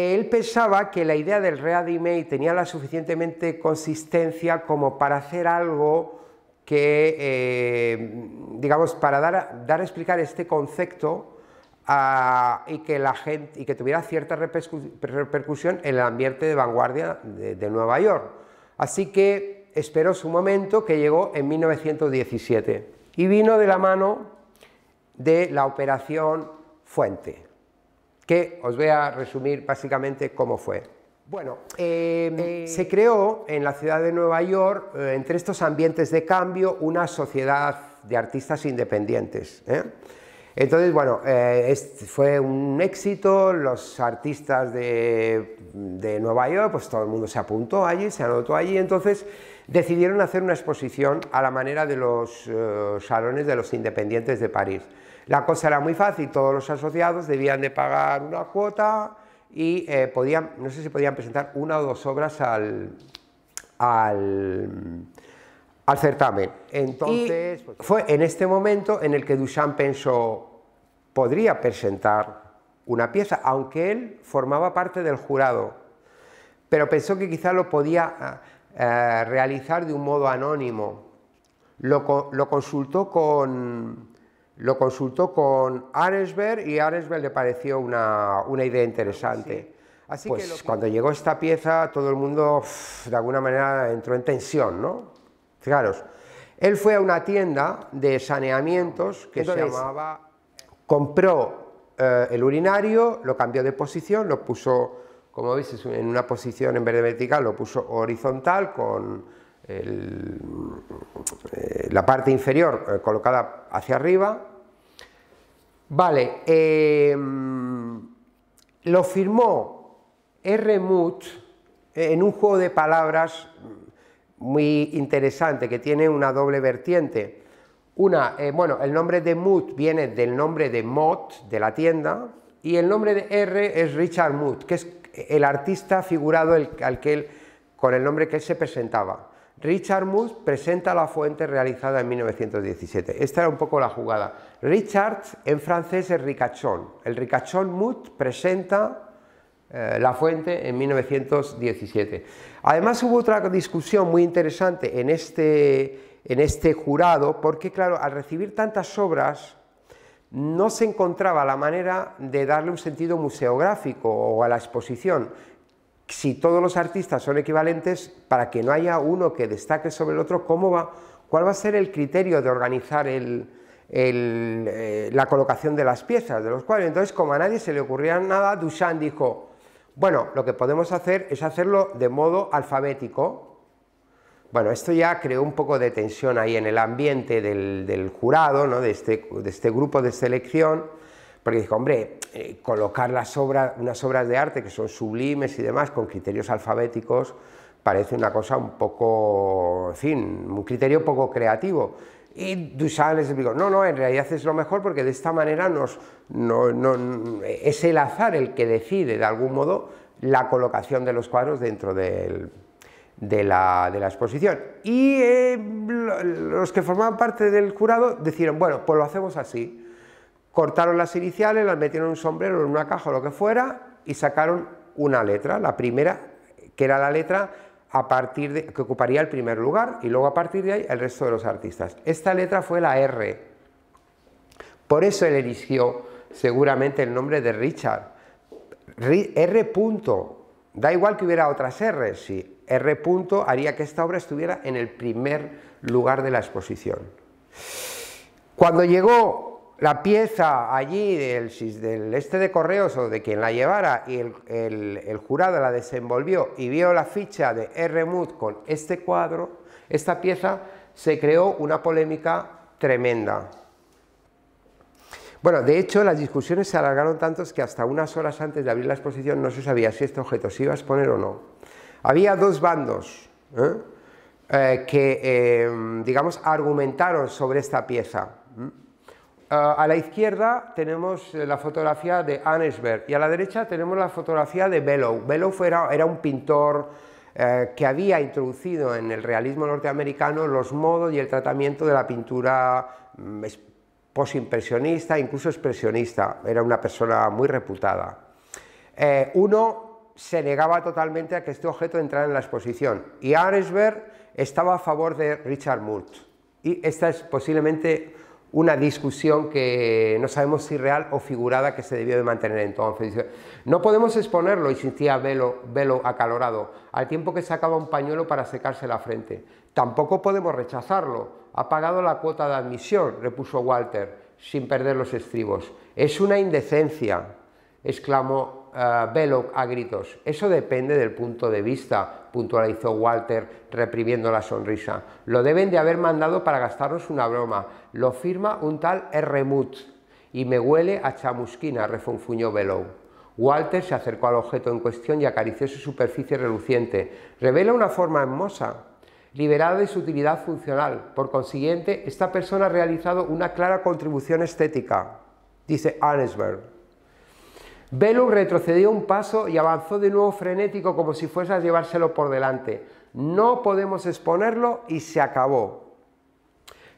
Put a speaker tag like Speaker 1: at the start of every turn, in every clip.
Speaker 1: él pensaba que la idea del readymade tenía la suficientemente consistencia como para hacer algo que, eh, digamos, para dar, a explicar este concepto y, que gente, que tuviera cierta repercusión en el ambiente de vanguardia de, de Nueva York. Así que esperó su momento, que llegó en 1917, y vino de la mano de la Operación Fuente que os voy a resumir básicamente cómo fue. Bueno, em, eh, se creó en la ciudad de Nueva York, eh, entre estos ambientes de cambio, una sociedad de artistas independientes. ¿eh? Entonces, bueno, fue un éxito, los artistas de, de Nueva York, pues todo el mundo se apuntó allí, se anotó allí, entonces decidieron hacer una exposición a la manera de los eh, salones de los independientes de París. La cosa era muy fácil, todos los asociados debían de pagar una cuota y eh, podían, no sé si podían presentar una o dos obras al, al, al certamen. Entonces, fue en este momento en el que Duchamp pensó, podría presentar una pieza, aunque él formaba parte del jurado, pero pensó que quizá lo podía eh, realizar de un modo anónimo. Lo, consultó con lo consultó con Aresberg y Aresberg le pareció una, idea interesante. Así pues cuando llegó esta pieza todo el mundo de alguna manera entró en tensión, ¿no? Fijaros, él fue a una tienda de saneamientos que se llamaba... Compró eh, el urinario, lo cambió de posición, lo puso como veis, en una posición en vez de vertical lo puso horizontal con eh, la parte inferior eh, colocada hacia arriba. Vale, eh, lo firmó R. Mood en un juego de palabras muy interesante que tiene una doble vertiente. Una, bueno, el nombre de Mood viene del nombre de Mott, de la tienda, y el nombre de R es Richard Mood, que es el artista figurado al que con el nombre que él se presentaba. Richard Mutt presenta la fuente realizada en 1917. Esta era un poco la jugada. Richard, en francés, es ricachón. El ricachón Mutt presenta eh, la fuente en 1917. Además hubo otra discusión muy interesante en este, en este jurado, porque claro, al recibir tantas obras, no se encontraba la manera de darle un sentido museográfico o a la exposición. Si todos los artistas son equivalentes, para que no haya uno que destaque sobre el otro, ¿cómo va? ¿Cuál va a ser el criterio de organizar eh, la colocación de las piezas, de los cuadros? Entonces, como a nadie se le ocurría nada, Duchamp dijo, bueno, lo que podemos hacer es hacerlo de modo alfabético, bueno, esto ya creó un poco de tensión ahí en el ambiente del, jurado, ¿no? de, este, este grupo de selección, porque dijo, hombre, eh, colocar las obras, unas obras de arte que son sublimes y demás con criterios alfabéticos parece una cosa un poco, en fin, un criterio poco creativo. Y Duchamp les digo, no, no, en realidad es lo mejor porque de esta manera no, es el azar el que decide de algún modo la colocación de los cuadros dentro del de la, exposición. Y eh, los que formaban parte del jurado decían, bueno, pues lo hacemos así. Cortaron las iniciales, las metieron en un sombrero, en una caja o lo que fuera, y sacaron una letra, la primera, que era la letra a partir de, que ocuparía el primer lugar, y luego a partir de ahí el resto de los artistas. Esta letra fue la R. Por eso él eligió seguramente el nombre de Richard. R. Da igual que hubiera otras R, si R punto haría que esta obra estuviera en el primer lugar de la exposición. Cuando llegó la pieza allí del, este de Correos o de quien la llevara y el, el jurado la desenvolvió y vio la ficha de R. Mood con este cuadro, esta pieza se creó una polémica tremenda. Bueno, de hecho, las discusiones se alargaron tantos que hasta unas horas antes de abrir la exposición no se sabía si este objeto se iba a exponer o no. Había dos bandos ¿eh? Eh, que, em, digamos, argumentaron sobre esta pieza. Eh, a la izquierda tenemos la fotografía de Annesberg y a la derecha tenemos la fotografía de Bellow. Bellow era, era un pintor que había introducido en el realismo norteamericano los modos y el tratamiento de la pintura mm, posimpresionista, incluso expresionista, era una persona muy reputada. Eh, uno se negaba totalmente a que este objeto entrara en la exposición y Aresberg estaba a favor de Richard Murch. Y esta es posiblemente una discusión que no sabemos si real o figurada que se debió de mantener entonces. No podemos exponerlo, insistía Velo, acalorado, al tiempo que sacaba un pañuelo para secarse la frente. Tampoco podemos rechazarlo. Ha pagado la cuota de admisión, repuso Walter, sin perder los estribos. Es una indecencia, exclamó uh, a gritos. Eso depende del punto de vista, puntualizó Walter, reprimiendo la sonrisa. Lo deben de haber mandado para gastarnos una broma. Lo firma un tal Rmut y me huele a chamusquina, refunfuñó Bellow. Walter se acercó al objeto en cuestión y acarició su superficie reluciente. Revela una forma hermosa, liberada de su utilidad funcional. Por consiguiente, esta persona ha realizado una clara contribución estética, dice Arnesberg. Belloc retrocedió un paso y avanzó de nuevo frenético como si fuese a llevárselo por delante. No podemos exponerlo y se acabó.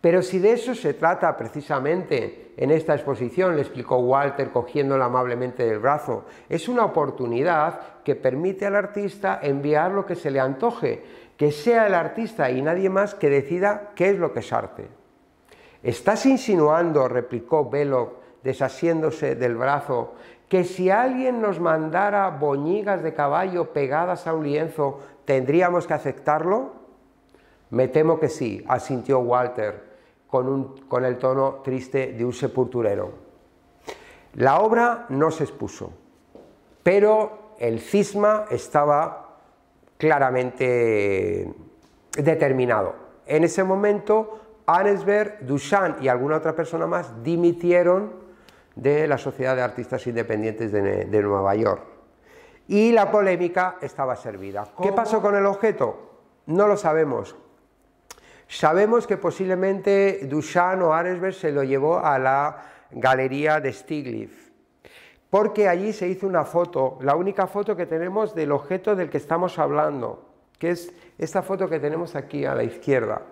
Speaker 1: Pero si de eso se trata precisamente en esta exposición, le explicó Walter cogiéndolo amablemente del brazo, es una oportunidad que permite al artista enviar lo que se le antoje, que sea el artista y nadie más que decida qué es lo que es arte. Estás insinuando, replicó Belloc, desasiéndose del brazo, que si alguien nos mandara boñigas de caballo pegadas a un lienzo, ¿tendríamos que aceptarlo? Me temo que sí, asintió Walter con, el tono triste de un sepulturero. La obra no se expuso, pero el cisma estaba claramente determinado. En ese momento, Arnsberg, Duchamp y alguna otra persona más dimitieron de la Sociedad de Artistas Independientes de, Nueva York. Y la polémica estaba servida. ¿Qué pasó con el objeto? No lo sabemos. Sabemos que posiblemente Duchamp o Aresberg se lo llevó a la galería de Stiglitz, porque allí se hizo una foto, la única foto que tenemos del objeto del que estamos hablando, que es esta foto que tenemos aquí a la izquierda.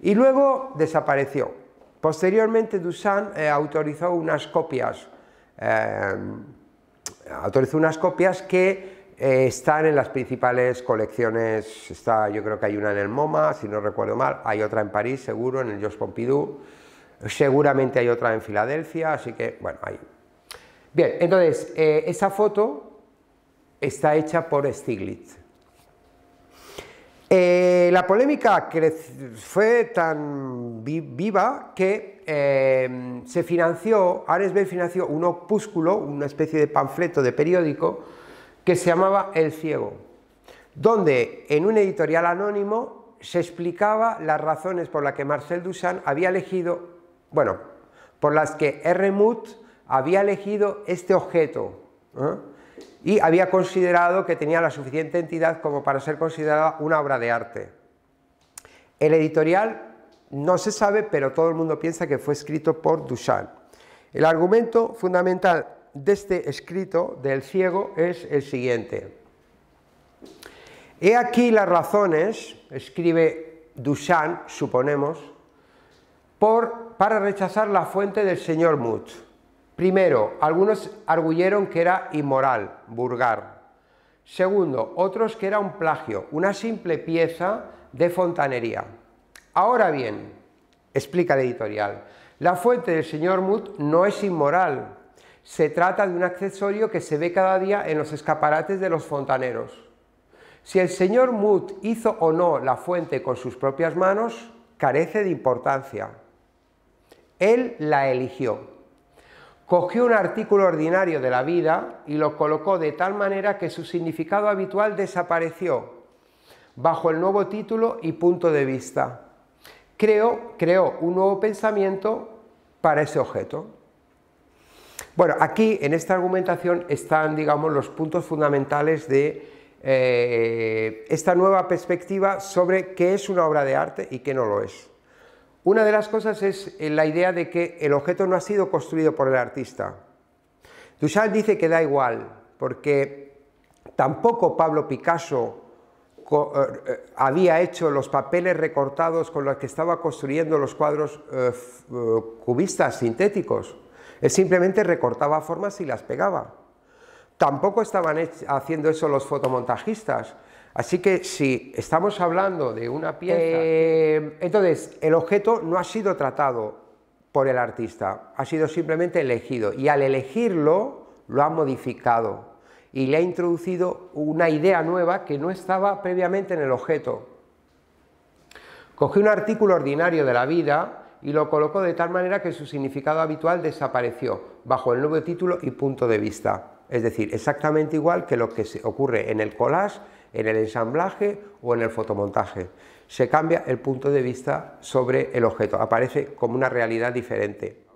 Speaker 1: Y luego desapareció. Posteriormente, Dusan eh, autorizó unas copias, eh, autorizó unas copias que eh, están en las principales colecciones. yo creo que hay una en el MoMA, si no recuerdo mal, hay otra en París, seguro, en el Jos Pompidou, seguramente hay otra en Filadelfia, así que, bueno, hay. Bien, entonces, esa foto está hecha por Stiglitz. Eh, la polémica fue tan viva que em, se financió, Ares financió un opúsculo, una especie de panfleto de periódico, que se llamaba El Ciego, donde en un editorial anónimo se explicaba las razones por las que Marcel Duchamp había elegido, bueno, por las que R. Muth había elegido este objeto. ¿eh? y había considerado que tenía la suficiente entidad como para ser considerada una obra de arte. El editorial no se sabe, pero todo el mundo piensa que fue escrito por Duchamp. El argumento fundamental de este escrito del ciego es el siguiente. He aquí las razones, escribe Duchamp, suponemos, para rechazar la fuente del señor Much. Primero, algunos arguyeron que era inmoral, burgar. Segundo, otros que era un plagio, una simple pieza de fontanería. Ahora bien, explica la editorial, la fuente del señor Muth no es inmoral. Se trata de un accesorio que se ve cada día en los escaparates de los fontaneros. Si el señor Muth hizo o no la fuente con sus propias manos, carece de importancia. Él la eligió cogió un artículo ordinario de la vida y lo colocó de tal manera que su significado habitual desapareció bajo el nuevo título y punto de vista. Creó, un nuevo pensamiento para ese objeto. Bueno, aquí en esta argumentación están, digamos, los puntos fundamentales de eh, esta nueva perspectiva sobre qué es una obra de arte y qué no lo es. Una de las cosas es eh, la idea de que el objeto no ha sido construido por el artista. Duchamp dice que da igual, porque tampoco Pablo Picasso eh, eh, había hecho los papeles recortados con los que estaba construyendo los cuadros cubistas sintéticos. Él simplemente recortaba formas y las pegaba. Tampoco estaban haciendo eso los fotomontajistas. Así que si estamos hablando de una pieza... Eh, entonces, el objeto no ha sido tratado por el artista, ha sido simplemente elegido y al elegirlo lo ha modificado y le ha introducido una idea nueva que no estaba previamente en el objeto. Cogió un artículo ordinario de la vida y lo colocó de tal manera que su significado habitual desapareció bajo el nuevo título y punto de vista. Es decir, exactamente igual que lo que ocurre en el collage en el ensamblaje o en el fotomontaje. Se cambia el punto de vista sobre el objeto, aparece como una realidad diferente.